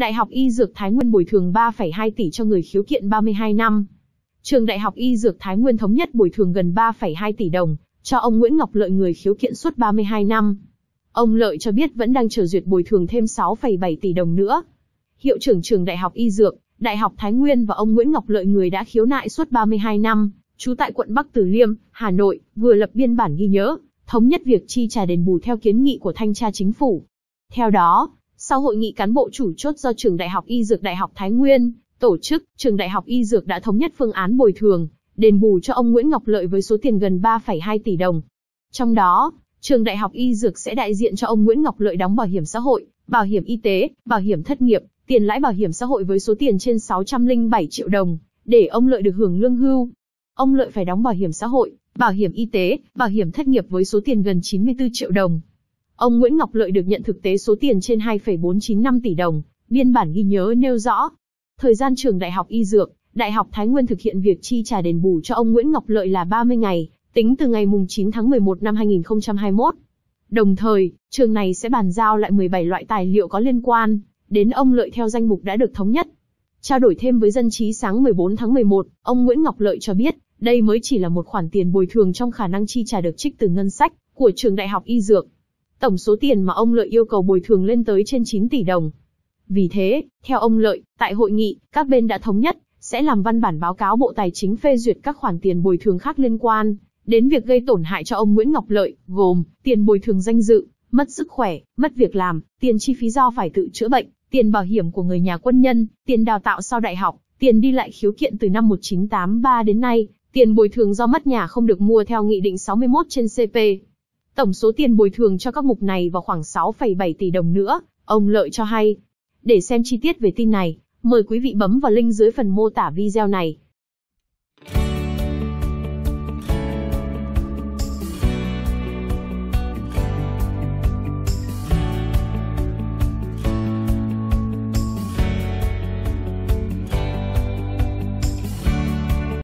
Đại học Y Dược Thái Nguyên bồi thường 3,2 tỷ cho người khiếu kiện 32 năm. Trường Đại học Y Dược Thái Nguyên thống nhất bồi thường gần 3,2 tỷ đồng cho ông Nguyễn Ngọc Lợi người khiếu kiện suốt 32 năm. Ông Lợi cho biết vẫn đang chờ duyệt bồi thường thêm 6,7 tỷ đồng nữa. Hiệu trưởng trường Đại học Y Dược, Đại học Thái Nguyên và ông Nguyễn Ngọc Lợi người đã khiếu nại suốt 32 năm, trú tại quận Bắc Từ Liêm, Hà Nội, vừa lập biên bản ghi nhớ, thống nhất việc chi trả đền bù theo kiến nghị của thanh tra chính phủ. Theo đó, sau hội nghị cán bộ chủ chốt do trường Đại học Y Dược Đại học Thái Nguyên tổ chức, trường Đại học Y Dược đã thống nhất phương án bồi thường, đền bù cho ông Nguyễn Ngọc Lợi với số tiền gần 3,2 tỷ đồng. Trong đó, trường Đại học Y Dược sẽ đại diện cho ông Nguyễn Ngọc Lợi đóng bảo hiểm xã hội, bảo hiểm y tế, bảo hiểm thất nghiệp, tiền lãi bảo hiểm xã hội với số tiền trên 607 triệu đồng, để ông Lợi được hưởng lương hưu. Ông Lợi phải đóng bảo hiểm xã hội, bảo hiểm y tế, bảo hiểm thất nghiệp với số tiền gần 94 triệu đồng, Ông Nguyễn Ngọc Lợi được nhận thực tế số tiền trên 2,495 tỷ đồng, biên bản ghi nhớ nêu rõ. Thời gian trường Đại học Y Dược, Đại học Thái Nguyên thực hiện việc chi trả đền bù cho ông Nguyễn Ngọc Lợi là 30 ngày, tính từ ngày 9 tháng 11 năm 2021. Đồng thời, trường này sẽ bàn giao lại 17 loại tài liệu có liên quan, đến ông Lợi theo danh mục đã được thống nhất. Trao đổi thêm với dân trí sáng 14 tháng 11, ông Nguyễn Ngọc Lợi cho biết, đây mới chỉ là một khoản tiền bồi thường trong khả năng chi trả được trích từ ngân sách của trường Đại học Y Dược tổng số tiền mà ông Lợi yêu cầu bồi thường lên tới trên 9 tỷ đồng. Vì thế, theo ông Lợi, tại hội nghị, các bên đã thống nhất, sẽ làm văn bản báo cáo Bộ Tài chính phê duyệt các khoản tiền bồi thường khác liên quan, đến việc gây tổn hại cho ông Nguyễn Ngọc Lợi, gồm tiền bồi thường danh dự, mất sức khỏe, mất việc làm, tiền chi phí do phải tự chữa bệnh, tiền bảo hiểm của người nhà quân nhân, tiền đào tạo sau đại học, tiền đi lại khiếu kiện từ năm 1983 đến nay, tiền bồi thường do mất nhà không được mua theo Nghị định 61 trên CP. Tổng số tiền bồi thường cho các mục này vào khoảng 6,7 tỷ đồng nữa, ông Lợi cho hay. Để xem chi tiết về tin này, mời quý vị bấm vào link dưới phần mô tả video này.